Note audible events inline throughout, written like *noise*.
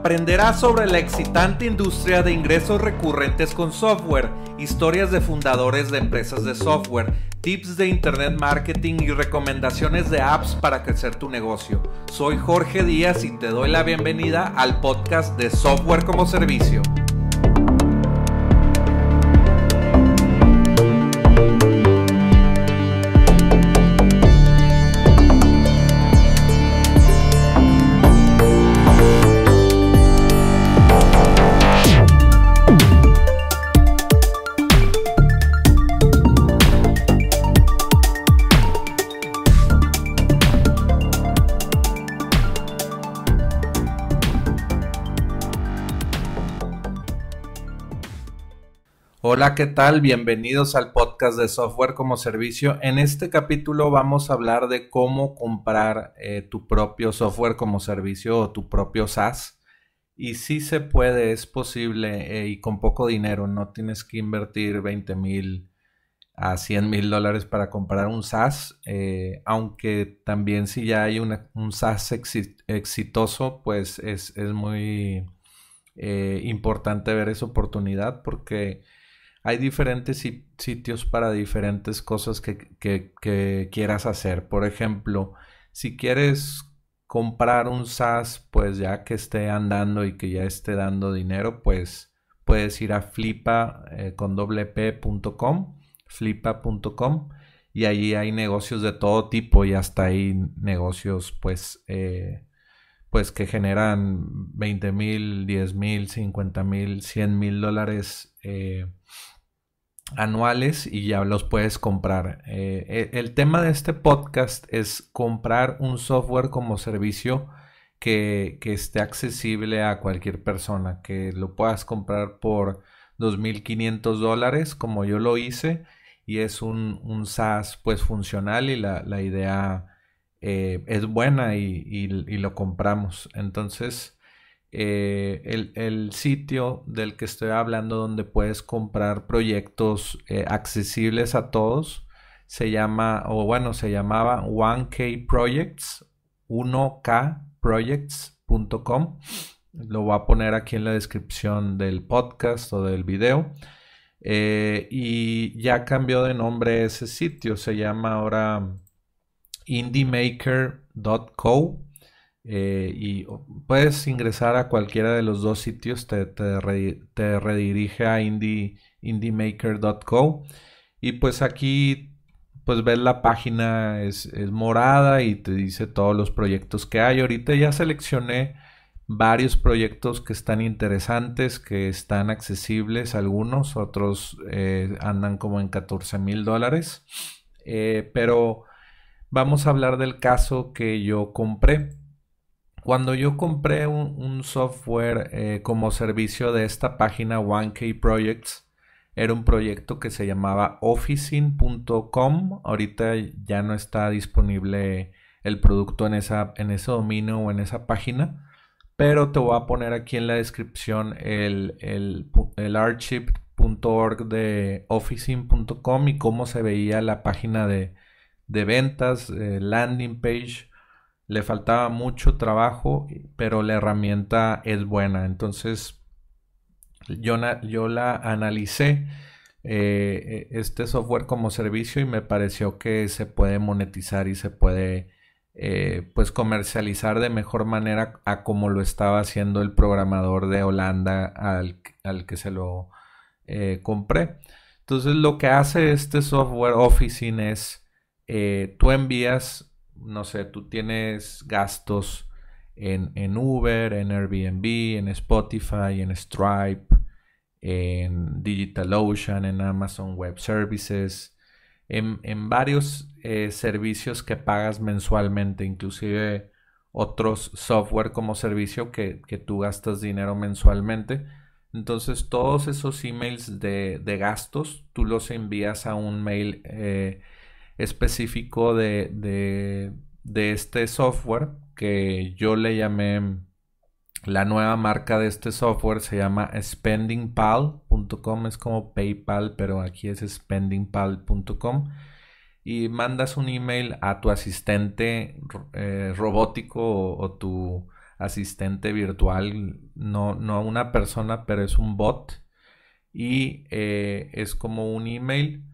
Aprenderás sobre la excitante industria de ingresos recurrentes con software, historias de fundadores de empresas de software, tips de internet marketing y recomendaciones de apps para crecer tu negocio. Soy Jorge Díaz y te doy la bienvenida al podcast de Software como Servicio. Hola, ¿qué tal? Bienvenidos al podcast de Software como Servicio. En este capítulo vamos a hablar de cómo comprar eh, tu propio software como servicio o tu propio SaaS. Y si se puede, es posible eh, y con poco dinero. No tienes que invertir 20 mil a 100 mil dólares para comprar un SaaS. Eh, aunque también si ya hay un SaaS exitoso, pues es, es muy importante ver esa oportunidad porque hay diferentes sitios para diferentes cosas que, quieras hacer. Por ejemplo, si quieres comprar un SaaS, pues ya que esté andando y que ya esté dando dinero, pues puedes ir a flipa eh, con flipa.com, y ahí hay negocios de todo tipo y hasta hay negocios pues... Eh, pues que generan 20 mil, 10 mil, 50 mil, 100 mil dólares eh, anuales y ya los puedes comprar. Eh, e, el tema de este podcast es comprar un software como servicio que, que esté accesible a cualquier persona, que lo puedas comprar por 2.500 dólares como yo lo hice y es un, un SaaS pues funcional y la, la idea eh, es buena y, y, lo compramos. Entonces eh, el, sitio del que estoy hablando donde puedes comprar proyectos eh, accesibles a todos se llama, o bueno, se llamaba 1K Projects, 1kprojects.com. Lo voy a poner aquí en la descripción del podcast o del video. Eh, y ya cambió de nombre ese sitio, se llama ahora indiemaker.co eh, y puedes ingresar a cualquiera de los dos sitios, te, te, redirige a indie, indiemaker.co y pues aquí pues ves la página es, morada y te dice todos los proyectos que hay. Ahorita ya seleccioné varios proyectos que están interesantes, que están accesibles, algunos, otros eh, andan como en 14 mil dólares, eh, pero vamos a hablar del caso que yo compré. Cuando yo compré un, software eh, como servicio de esta página 1K Projects, era un proyecto que se llamaba officine.com. Ahorita ya no está disponible el producto en, esa, en ese dominio o en esa página, pero te voy a poner aquí en la descripción el, el, el archive.org de Oficin.com y cómo se veía la página de, ventas, eh, landing page le faltaba mucho trabajo, pero la herramienta es buena. Entonces, yo, yo la analicé, eh, e, este software como servicio, y me pareció que se puede monetizar y se puede... Eh, pues comercializar de mejor manera a como lo estaba haciendo el programador de Holanda al, que se lo eh, compré. Entonces lo que hace este software Officine es, tú envías no sé, tú tienes gastos en, en Uber, en Airbnb, en Spotify, en Stripe, en DigitalOcean, en Amazon Web Services, en, varios eh, servicios que pagas mensualmente, inclusive otros software como servicio que, tú gastas dinero mensualmente. Entonces todos esos emails de, de gastos tú los envías a un mail eh, específico de, este software que yo le llamé la nueva marca de este software se llama spendingpal.com, es como PayPal, pero aquí es spendingpal.com. Y mandas un email a tu asistente eh, robótico o, tu asistente virtual, no, no una persona, pero es un bot. Y eh, es como un email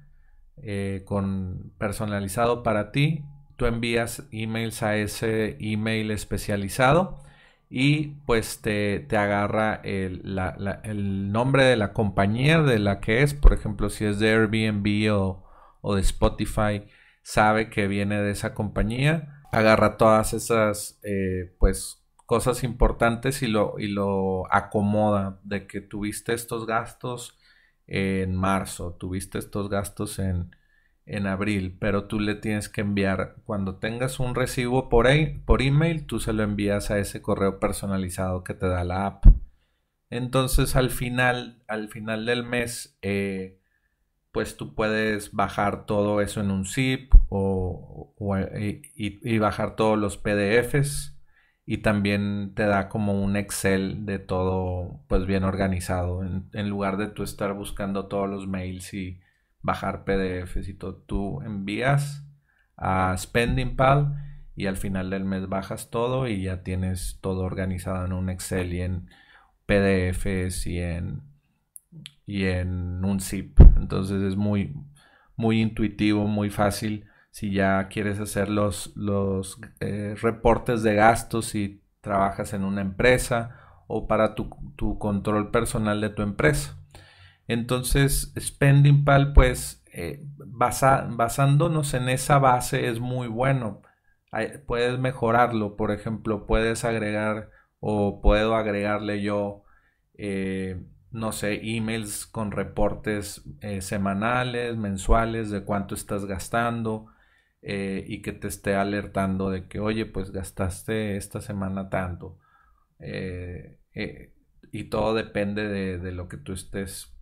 eh, con, personalizado para ti. Tú envías emails a ese email especializado y pues te, agarra el, nombre de la compañía de la que es, por ejemplo, si es de Airbnb o, de Spotify, sabe que viene de esa compañía, agarra todas esas eh, pues cosas importantes y lo, y lo acomoda de que tuviste estos gastos en marzo, tuviste estos gastos en, en abril, pero tú le tienes que enviar, cuando tengas un recibo por, e, por email, tú se lo envías a ese correo personalizado que te da la app. Entonces al final, al final del mes, eh, pues tú puedes bajar todo eso en un zip o, eh, y, y, bajar todos los PDFs y también te da como un Excel de todo pues bien organizado en, lugar de tú estar buscando todos los mails y bajar PDFs y todo tú envías a SpendingPal y al final del mes bajas todo y ya tienes todo organizado en un Excel y en PDFs y en y en un zip entonces es muy muy intuitivo muy fácil si ya quieres hacer los, eh, reportes de gastos, si trabajas en una empresa o para tu, control personal de tu empresa. Entonces, SpendingPal, pues eh, basándonos en esa base es muy bueno. puedes mejorarlo, por ejemplo, puedes agregar o puedo agregarle yo, eh, no sé, emails con reportes semanales, mensuales de cuánto estás gastando, eh, y que te esté alertando de que, oye, pues gastaste esta semana tanto. Eh, eh, y todo depende de, lo que tú estés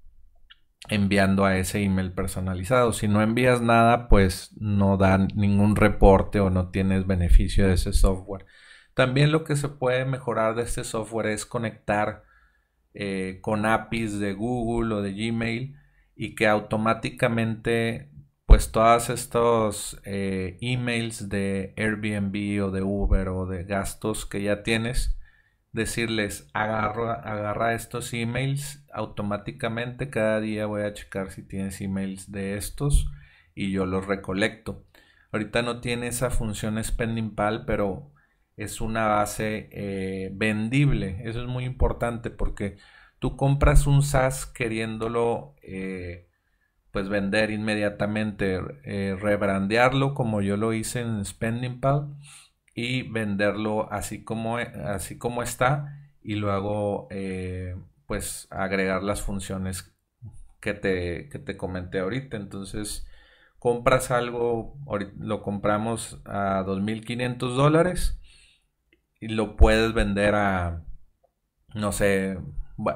enviando a ese email personalizado. Si no envías nada, pues no dan ningún reporte o no tienes beneficio de ese software. También lo que se puede mejorar de este software es conectar con APIs de Google o de Gmail y que automáticamente pues todas estos eh, emails de Airbnb o de Uber o de gastos que ya tienes, decirles agarra, agarra estos emails automáticamente, cada día voy a checar si tienes emails de estos y yo los recolecto. Ahorita no tiene esa función Spending Pal, pero es una base eh, vendible. Eso es muy importante porque tú compras un SaaS queriéndolo eh, pues vender inmediatamente, eh, rebrandearlo como yo lo hice en SpendingPal. y venderlo así como, así como está y luego eh, pues agregar las funciones que te, te comenté ahorita. Entonces compras algo, lo compramos a 2.500 y lo puedes vender a, no sé,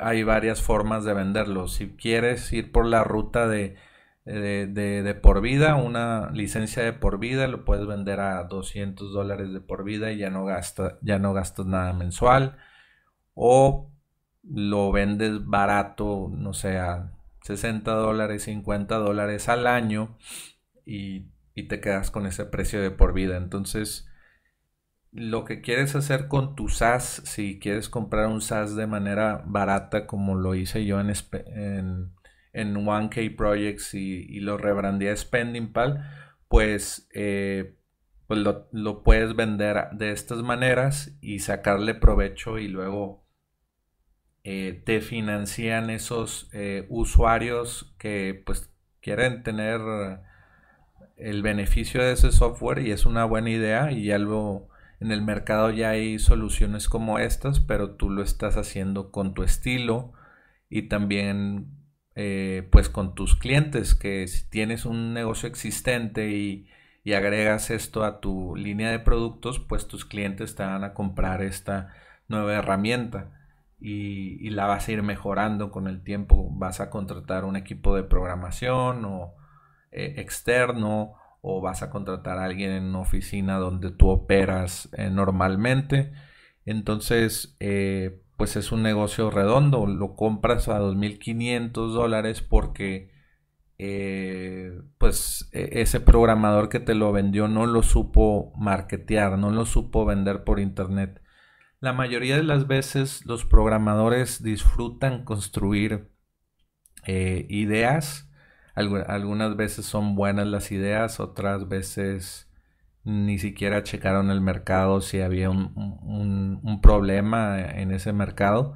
hay varias formas de venderlo. Si quieres ir por la ruta de de, por vida, una licencia de por vida, lo puedes vender a 200 dólares de por vida y ya no, gasta, ya no gastas nada mensual. O lo vendes barato, no sé, a 60 dólares, 50 dólares al año y, te quedas con ese precio de por vida. Entonces, lo que quieres hacer con tu SaaS, si quieres comprar un SaaS de manera barata como lo hice yo en, en en 1K Projects y, lo rebrandé Spending pues, eh, pues lo, puedes vender de estas maneras y sacarle provecho y luego eh, te financian esos eh, usuarios que pues quieren tener el beneficio de ese software y es una buena idea y ya en el mercado ya hay soluciones como estas, pero tú lo estás haciendo con tu estilo y también eh, pues con tus clientes, que si tienes un negocio existente y, agregas esto a tu línea de productos, pues tus clientes te van a comprar esta nueva herramienta y, la vas a ir mejorando con el tiempo. Vas a contratar un equipo de programación o eh, externo o vas a contratar a alguien en una oficina donde tú operas eh, normalmente. Entonces, pues es un negocio redondo. Lo compras a 2.500 dólares porque eh, pues e, ese programador que te lo vendió no lo supo marketear, no lo supo vender por internet. La mayoría de las veces los programadores disfrutan construir eh, ideas. algunas veces son buenas las ideas, otras veces ni siquiera checaron el mercado si había un, problema en ese mercado.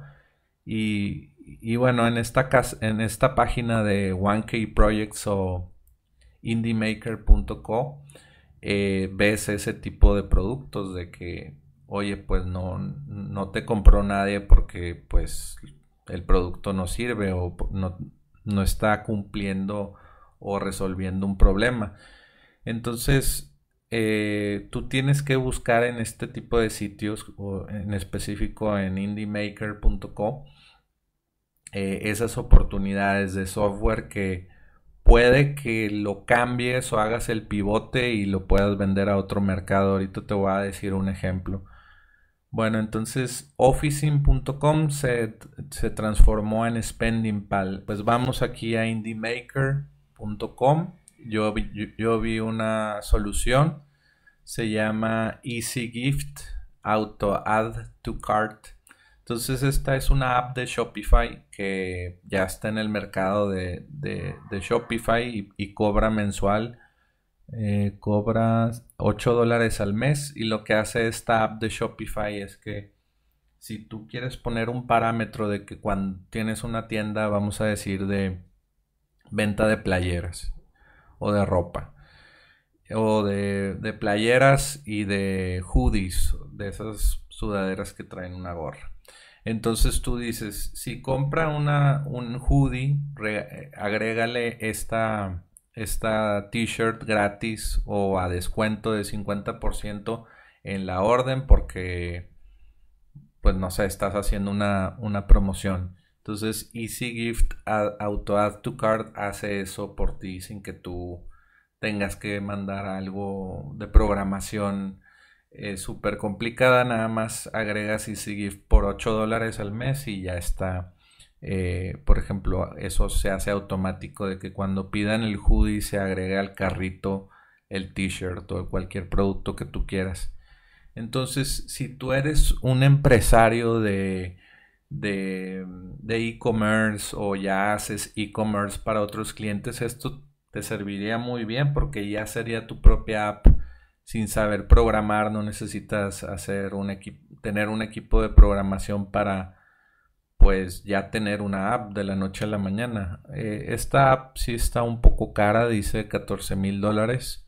Y, bueno, en esta, en esta página de 1K Projects o indiemaker.co eh, ves ese tipo de productos de que, oye, pues no, no te compró nadie porque pues el producto no sirve o no, no está cumpliendo o resolviendo un problema. Entonces, eh, tú tienes que buscar en este tipo de sitios, o en específico en indiemaker.com, eh, esas oportunidades de software que puede que lo cambies o hagas el pivote y lo puedas vender a otro mercado. Ahorita te voy a decir un ejemplo. Bueno, entonces officing.com se, se, transformó en SpendingPal Pues vamos aquí a indiemaker.com yo, vi una solución, se llama Easy Gift Auto Add to Cart. Entonces esta es una app de Shopify que ya está en el mercado de, de, Shopify y, cobra mensual. Eh, cobra 8 dólares al mes y lo que hace esta app de Shopify es que si tú quieres poner un parámetro de que cuando tienes una tienda, vamos a decir, de venta de playeras, o de ropa. O de, playeras y de hoodies, de esas sudaderas que traen una gorra. Entonces tú dices, si compra una, un hoodie, agrégale esta, esta t-shirt gratis o a descuento de 50% en la orden porque, pues no sé, estás haciendo una, una promoción. Entonces, Easy Gift Auto Add to Card hace eso por ti sin que tú tengas que mandar algo de programación eh, súper complicada. Nada más agregas Easy Gift por 8 dólares al mes y ya está. Eh, por ejemplo, eso se hace automático de que cuando pidan el hoodie se agregue al carrito el t-shirt o cualquier producto que tú quieras. Entonces, si tú eres un empresario de de e-commerce o ya haces e-commerce para otros clientes, esto te serviría muy bien porque ya sería tu propia app sin saber programar, no necesitas hacer un tener un equipo de programación para pues ya tener una app de la noche a la mañana. Eh, esta app sí está un poco cara, dice 14 mil dólares.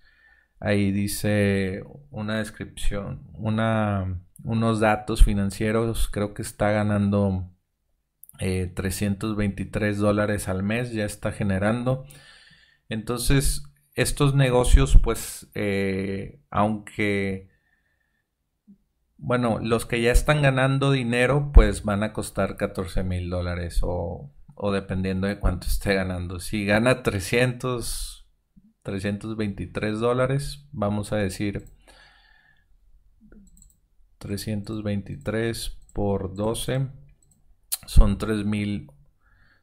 Ahí dice una descripción, una unos datos financieros, creo que está ganando 323 eh, dólares al mes, ya está generando. Entonces, estos negocios, pues, eh, aunque, bueno, los que ya están ganando dinero, pues van a costar 14 mil dólares o, o, dependiendo de cuánto esté ganando. Si gana 300, 323 dólares, vamos a decir 323 por 12 son 3.000.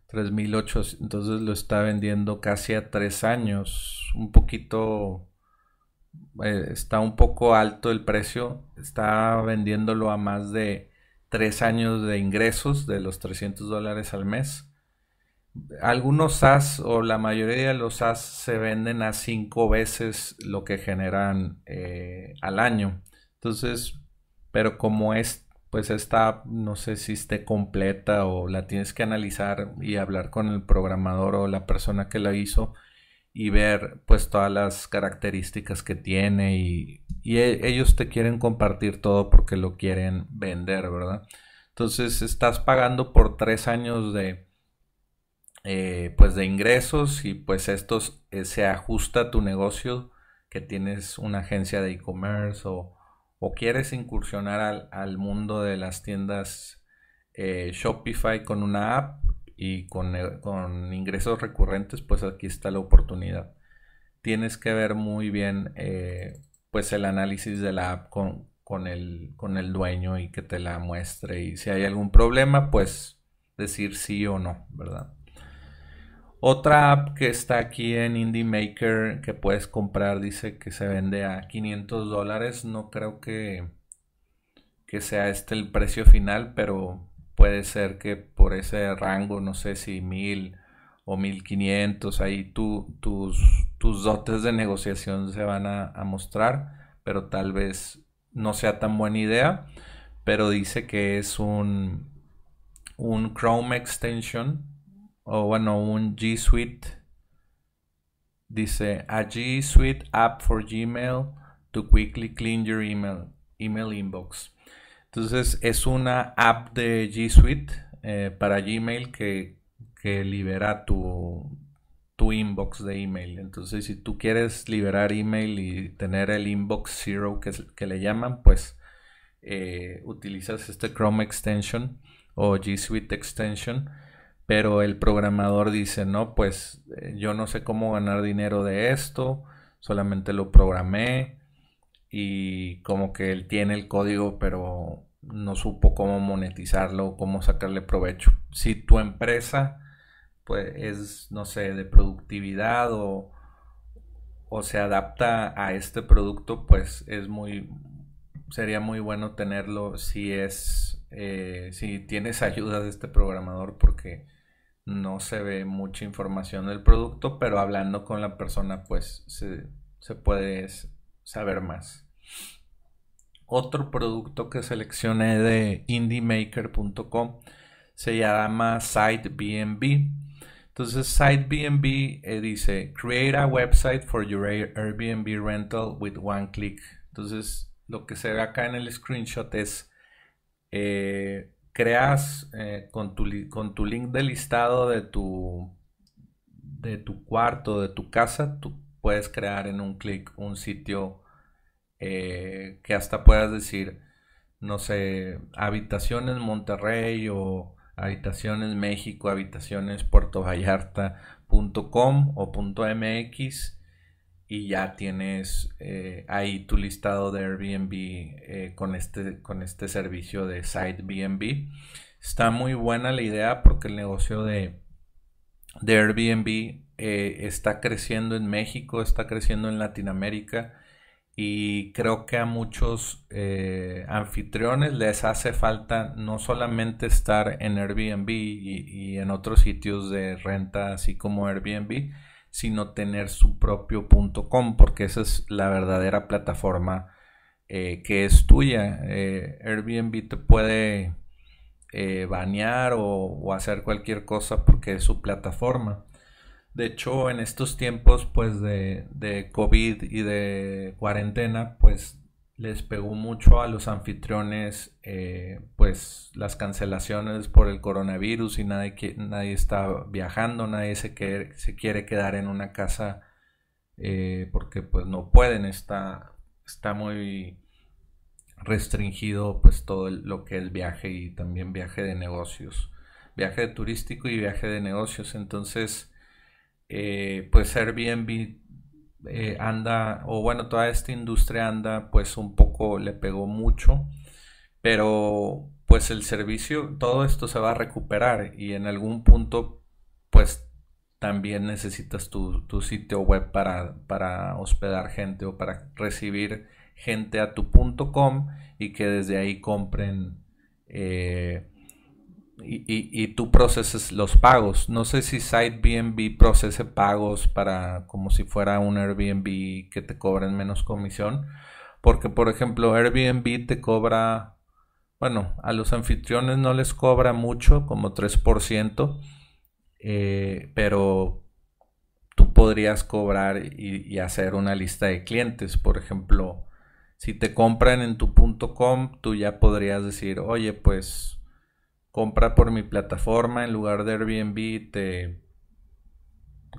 3.800, entonces lo está vendiendo casi a 3 años, un poquito, eh, está un poco alto el precio, está vendiéndolo a más de 3 años de ingresos de los 300 dólares al mes. Algunos sas o la mayoría de los sas se venden a 5 veces lo que generan eh, al año. Entonces, pero como es, pues esta, no sé si esté completa o la tienes que analizar y hablar con el programador o la persona que la hizo y ver pues todas las características que tiene y, e, ellos te quieren compartir todo porque lo quieren vender, ¿verdad? Entonces estás pagando por tres años de, eh, pues de ingresos y pues estos eh, se ajusta a tu negocio que tienes una agencia de e-commerce o, o quieres incursionar al, mundo de las tiendas eh, Shopify con una app y con, ingresos recurrentes, pues aquí está la oportunidad. Tienes que ver muy bien eh, pues el análisis de la app con, con, el, con el dueño y que te la muestre y si hay algún problema, pues decir sí o no, ¿verdad? Otra app que está aquí en Indie Maker que puedes comprar dice que se vende a 500 dólares. No creo que, que sea este el precio final, pero puede ser que por ese rango, no sé si 1000 o 1500, ahí tú, tus, tus dotes de negociación se van a, a mostrar, pero tal vez no sea tan buena idea. Pero dice que es un, un Chrome extension o bueno, un G Suite. Dice, a G Suite app for Gmail to quickly clean your email, email inbox. Entonces es una app de G Suite eh, para Gmail que, libera tu, tu, inbox de email. Entonces si tú quieres liberar email y tener el inbox zero que, le llaman, pues eh, utilizas este Chrome extension o G Suite extension pero el programador dice, no, pues eh, yo no sé cómo ganar dinero de esto, solamente lo programé y como que él tiene el código, pero no supo cómo monetizarlo, cómo sacarle provecho. Si tu empresa pues es, no sé, de productividad o, o se adapta a este producto, pues es muy, sería muy bueno tenerlo si es eh, si tienes *laughs* ayuda de este programador porque no se ve mucha información del producto, pero hablando con la persona pues se, puede saber más. Otro producto que seleccioné de indiemaker.com se llama SiteBnB. Entonces SiteBnB eh, dice create a website for your Airbnb rental with one click. Entonces lo que se ve acá en el screenshot es eh, creas eh, con, tu, con, tu, link de listado de tu, de tu cuarto, de tu casa, tú puedes crear en un clic un sitio eh, que hasta puedas decir, no sé, habitaciones Monterrey o habitaciones México, habitaciones Puerto vallarta com o .mx y ya tienes eh, ahí tu listado de Airbnb eh, este, con, este, servicio de SiteBnB. Está muy buena la idea porque el negocio de, Airbnb eh, está creciendo en México, está creciendo en Latinoamérica y creo que a muchos anfitriones les hace falta no solamente estar en Airbnb y en otros sitios de renta así como Airbnb, sino tener su propio .com, porque esa es la verdadera plataforma eh, que es tuya. Eh, Airbnb te puede bañar eh, banear o, hacer cualquier cosa porque es su plataforma. De hecho, en estos tiempos pues de, de COVID y de cuarentena, pues les pegó mucho a los anfitriones eh, pues las cancelaciones por el coronavirus y nadie, nadie está viajando, nadie se, quiere quedar en una casa eh, porque pues no pueden, está, está muy restringido pues todo lo que es viaje y también viaje de negocios, viaje turístico y viaje de negocios, entonces eh, ser pues, Airbnb eh, anda, o bueno, toda esta industria anda pues un poco, le pegó mucho, pero pues el servicio, todo esto se va a recuperar y en algún punto pues también necesitas tu, sitio web para, para, hospedar gente o para recibir gente a tu punto .com y que desde ahí compren eh, y, tú proceses los pagos. No sé si Sitebnb procese pagos para como si fuera un Airbnb que te cobren menos comisión. Porque, por ejemplo, Airbnb te cobra, bueno, a los anfitriones no les cobra mucho, como 3%, eh, pero tú podrías cobrar y, y hacer una lista de clientes. Por ejemplo, si te compran en tu punto .com, tú ya podrías decir, oye, pues compra por mi plataforma en lugar de Airbnb, te,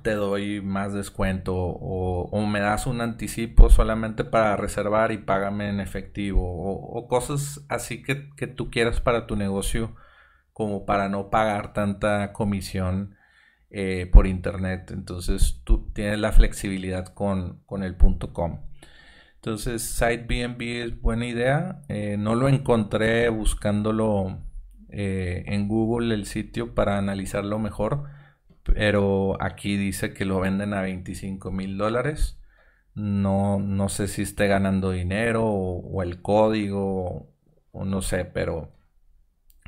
te doy más descuento o, me das un anticipo solamente para reservar y págame en efectivo o, cosas así que, tú quieras para tu negocio como para no pagar tanta comisión eh, por internet. Entonces tú tienes la flexibilidad con, con el .com. Entonces SiteBnB es buena idea. Eh, no lo encontré buscándolo eh, en Google el sitio para analizarlo mejor, pero aquí dice que lo venden a 25 mil dólares. No, sé si esté ganando dinero o, el código, o no sé, pero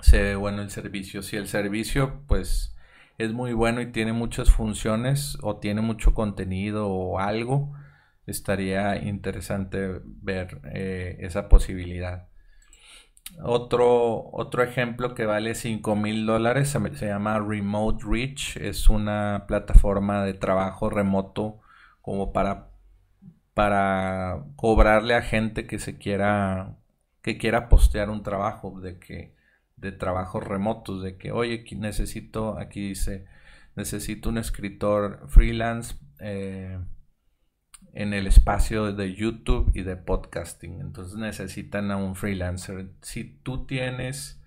se ve bueno el servicio. Si el servicio, pues es muy bueno y tiene muchas funciones o tiene mucho contenido o algo, estaría interesante ver eh, esa posibilidad. Otro, otro ejemplo que vale 5 mil dólares se llama Remote Reach. Es una plataforma de trabajo remoto como para, para cobrarle a gente que se quiera, que quiera postear un trabajo de que de trabajos remotos, de que, oye, necesito, aquí dice, necesito un escritor freelance eh, en el espacio de YouTube y de podcasting. Entonces necesitan a un freelancer. Si tú tienes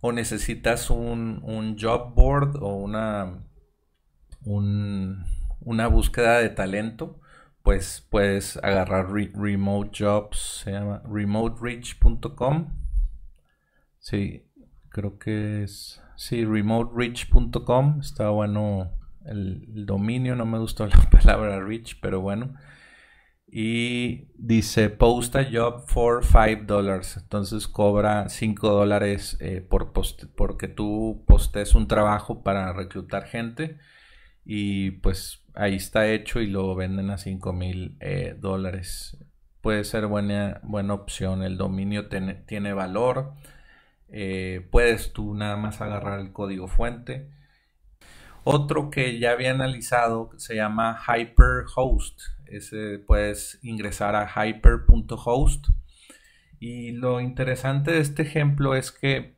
o necesitas un, un job board o una, una búsqueda de talento, pues puedes agarrar remote jobs, se llama remotereach.com. Sí, creo que es. Sí, remotereach.com. Está bueno el dominio, no me gustó *laughs* la palabra rich, pero bueno. Y dice, post a job for 5 Entonces cobra 5 eh, por porque tú postes un trabajo para reclutar gente. Y pues ahí está hecho y lo venden a 5 mil eh, dólares. Puede ser buena, buena opción. El dominio tiene valor. Eh, puedes tú nada más agarrar el código fuente otro que ya había analizado se llama Hyperhost. puedes ingresar a hyper.host. Y lo interesante de este ejemplo es que,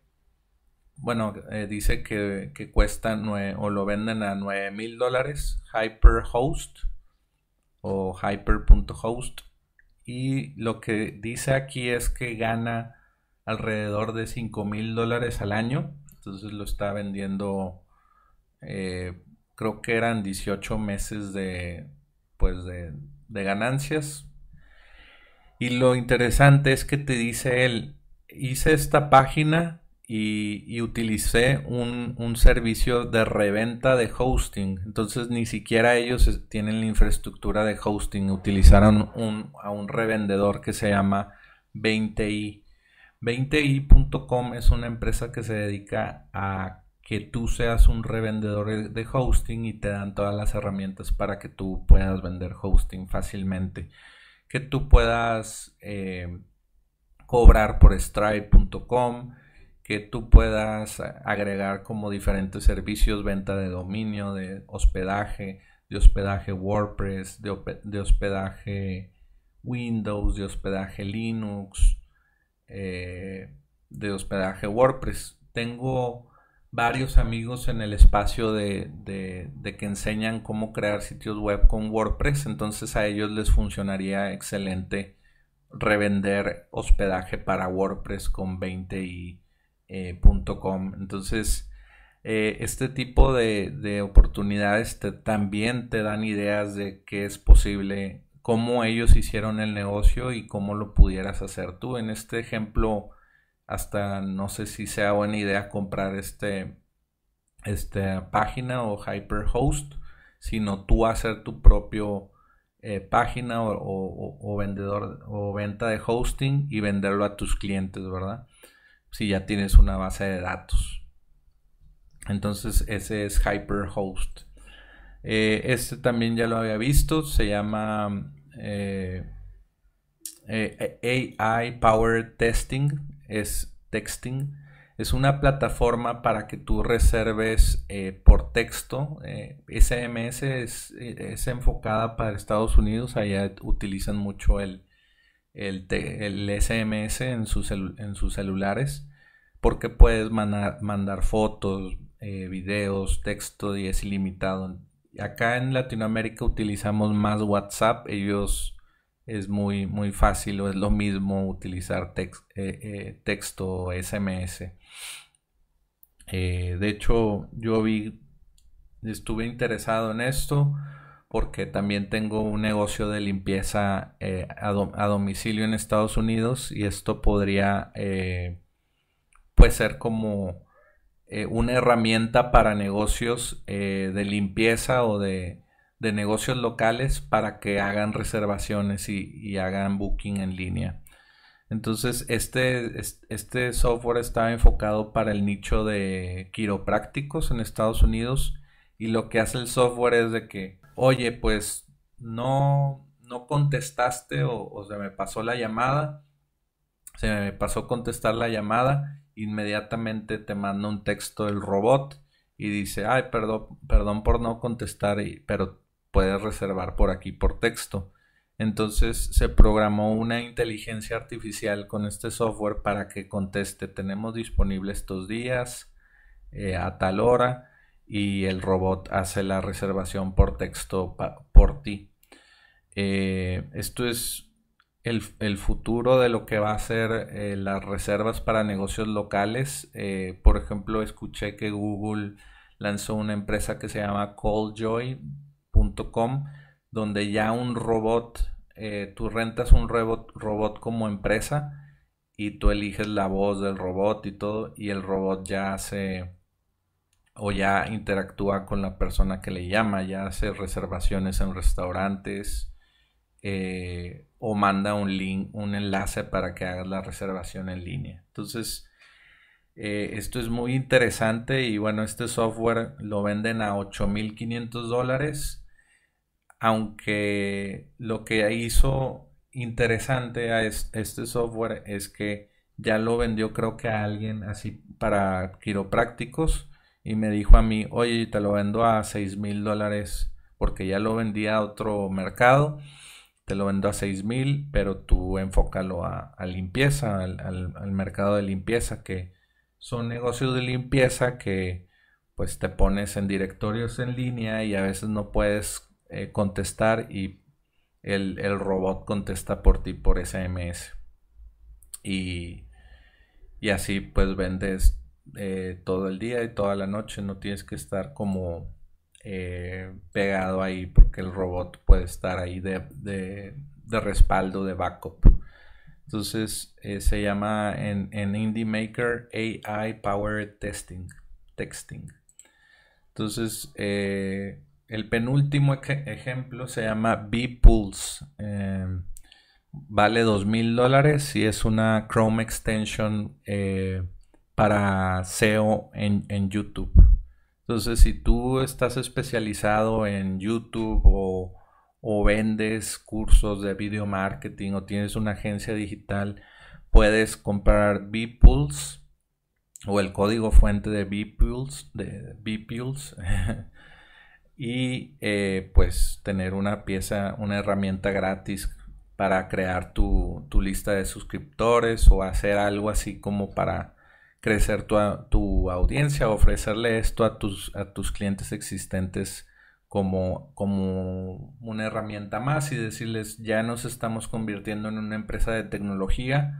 bueno, eh, dice que, cuesta o lo venden a 9 mil dólares, Hyperhost o hyper.host. Y lo que dice aquí es que gana alrededor de 5 mil dólares al año. Entonces lo está vendiendo eh, creo que eran 18 meses de, pues de, ganancias. Y lo interesante es que te dice él, hice esta página y, y utilicé un, servicio de reventa de hosting. Entonces ni siquiera ellos tienen la infraestructura de hosting. Utilizaron a un revendedor que se llama 20i. 20i.com es una empresa que se dedica a que tú seas un revendedor de hosting y te dan todas las herramientas para que tú puedas vender hosting fácilmente, que tú puedas eh, cobrar por stripe.com, que tú puedas agregar como diferentes servicios, venta de dominio, de hospedaje, de hospedaje WordPress, de, hospedaje Windows, de hospedaje Linux, eh, de hospedaje WordPress. Tengo varios amigos en el espacio de, que enseñan cómo crear sitios web con WordPress, entonces a ellos les funcionaría excelente revender hospedaje para WordPress con 20i.com. Eh, entonces, eh, este tipo de, de oportunidades también te dan ideas de qué es posible, cómo ellos hicieron el negocio y cómo lo pudieras hacer tú. En este ejemplo, hasta no sé si sea buena idea comprar este esta página o hyperhost, sino tú hacer tu propio eh, página o, vendedor o venta de hosting y venderlo a tus clientes, ¿verdad? Si ya tienes una base de datos. Entonces ese es hyperhost. Eh, este también ya lo había visto, se llama eh, AI Power Testing es texting. Es una plataforma para que tú reserves eh, por texto. SMS eh, eh, es, enfocada para Estados Unidos. Allá utilizan mucho el, el, SMS en sus, en sus celulares porque puedes mandar, fotos, videos, texto y es ilimitado. Acá en Latinoamérica utilizamos más WhatsApp. Ellos es muy, muy fácil o es lo mismo utilizar eh, eh, texto SMS. Eh, de hecho, yo vi, estuve interesado en esto porque también tengo un negocio de limpieza a, domicilio en Estados Unidos y esto podría pues ser como una herramienta para negocios de limpieza o de de negocios locales para que hagan reservaciones y, hagan booking en línea. Entonces, este, este, software está enfocado para el nicho de quiroprácticos en Estados Unidos y lo que hace el software es de que, oye, pues no, no contestaste o, se me pasó la llamada, se me pasó contestar la llamada, inmediatamente te manda un texto el robot y dice, ay, perdón, perdón por no contestar, pero puedes reservar por aquí por texto. Entonces se programó una inteligencia artificial con este software para que conteste, tenemos disponible estos días eh, a tal hora y el robot hace la reservación por texto por ti. Eh, esto es el, futuro de lo que va a ser eh, las reservas para negocios locales. por ejemplo, escuché que Google lanzó una empresa que se llama Calljoy donde ya un robot, eh, tú rentas un robot, robot como empresa y tú eliges la voz del robot y todo, y el robot ya hace o ya interactúa con la persona que le llama, ya hace reservaciones en restaurantes eh, o manda un link, un enlace para que hagas la reservación en línea. Entonces, eh, esto es muy interesante y bueno, este software lo venden a 8.500 dólares aunque lo que hizo interesante a este software es que ya lo vendió creo que a alguien así para quiroprácticos y me dijo a mí, oye, te lo vendo a seis mil dólares porque ya lo vendía a otro mercado, te lo vendo a $6,000, mil, pero tú enfócalo a, limpieza, al, al, mercado de limpieza, que son negocios de limpieza que pues te pones en directorios en línea y a veces no puedes eh, contestar y el, robot contesta por ti por SMS. Y, y así pues vendes eh, todo el día y toda la noche. No tienes que estar como eh, pegado ahí porque el robot puede estar ahí de, respaldo, de backup. Entonces se llama en, Indie Maker AI Power Testing. Texting. Entonces el penúltimo ejemplo se llama b em, vale Eh, vale 2.000 dólares y es una Chrome extension eh, para SEO en, YouTube. Entonces, si tú estás especializado en YouTube o, vendes cursos de video marketing o tienes una agencia digital, puedes comprar b o el código fuente de b De *laughs* y eh, pues tener una pieza, una herramienta gratis para crear tu, lista de suscriptores o hacer algo así como para crecer tu, tu audiencia, ofrecerle esto a tus, a tus clientes existentes como, como una herramienta más y decirles ya nos estamos convirtiendo en una empresa de tecnología,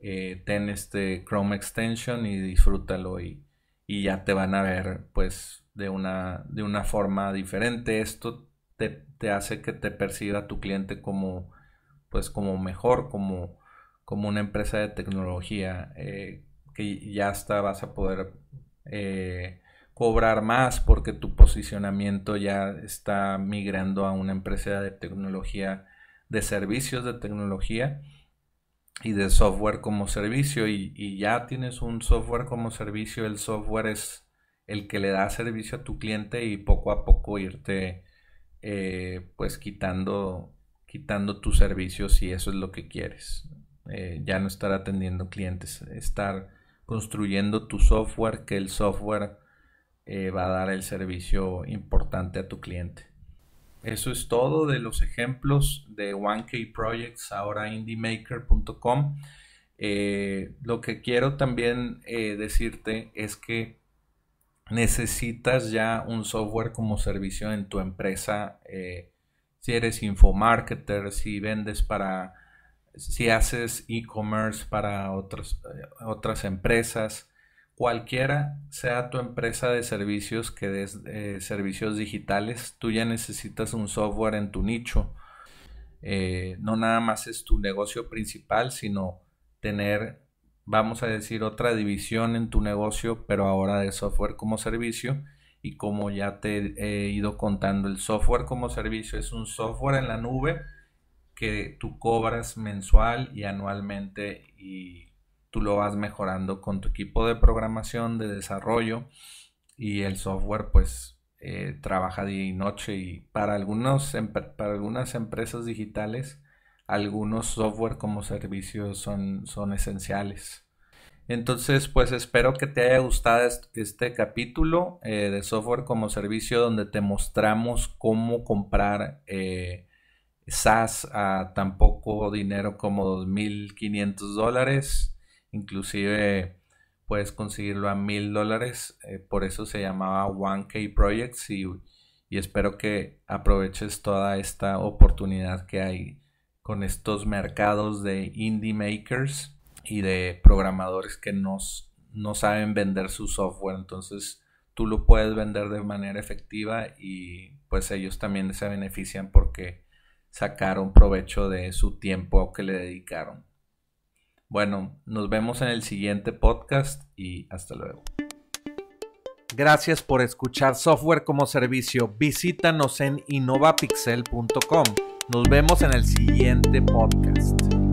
eh, ten este Chrome Extension y disfrútalo y ya te van a ver pues de una, de una forma diferente. Esto te, hace que te perciba tu cliente como, pues, como mejor, como, como una empresa de tecnología, eh, que ya hasta vas a poder eh, cobrar más porque tu posicionamiento ya está migrando a una empresa de tecnología, de servicios de tecnología y de software como servicio y ya tienes un software como servicio, el software es el que le da servicio a tu cliente y poco a poco irte eh, pues quitando, quitando tus servicios si eso es lo que quieres. Eh, ya no estar atendiendo clientes, estar construyendo tu software, que el software eh, va a dar el servicio importante a tu cliente. Eso es todo de los ejemplos de 1K Projects, ahora indiemaker.com. lo que quiero también decirte es que necesitas ya un software como servicio en tu empresa. Eh, si eres infomarketer, si vendes para, si haces e-commerce para otras eh, otras empresas, cualquiera sea tu empresa de servicios que des eh, servicios digitales, tú ya necesitas un software en tu nicho. no nada más es tu negocio principal, sino tener vamos a decir, otra división en tu negocio, pero ahora de software como servicio. Y como ya te he ido contando, el software como servicio es un software en la nube que tú cobras mensual y anualmente y tú lo vas mejorando con tu equipo de programación, de desarrollo y el software pues eh, trabaja día y noche y para, algunos, para algunas empresas digitales algunos software como servicios son, son esenciales. Entonces, pues espero que te haya gustado este capítulo eh, de software como servicio donde te mostramos cómo comprar eh, sas a tan poco dinero como 2.500 dólares. Inclusive puedes conseguirlo a 1.000 dólares. Eh, por eso se llamaba 1K Projects y espero que aproveches toda esta oportunidad que hay con estos mercados de indie makers y de programadores que no saben vender su software. Entonces tú lo puedes vender de manera efectiva y pues ellos también se benefician porque sacaron provecho de su tiempo que le dedicaron. Bueno, nos vemos en el siguiente podcast y hasta luego. Gracias por escuchar Software como Servicio. Visítanos en innovapixel.com. Nos vemos en el siguiente podcast.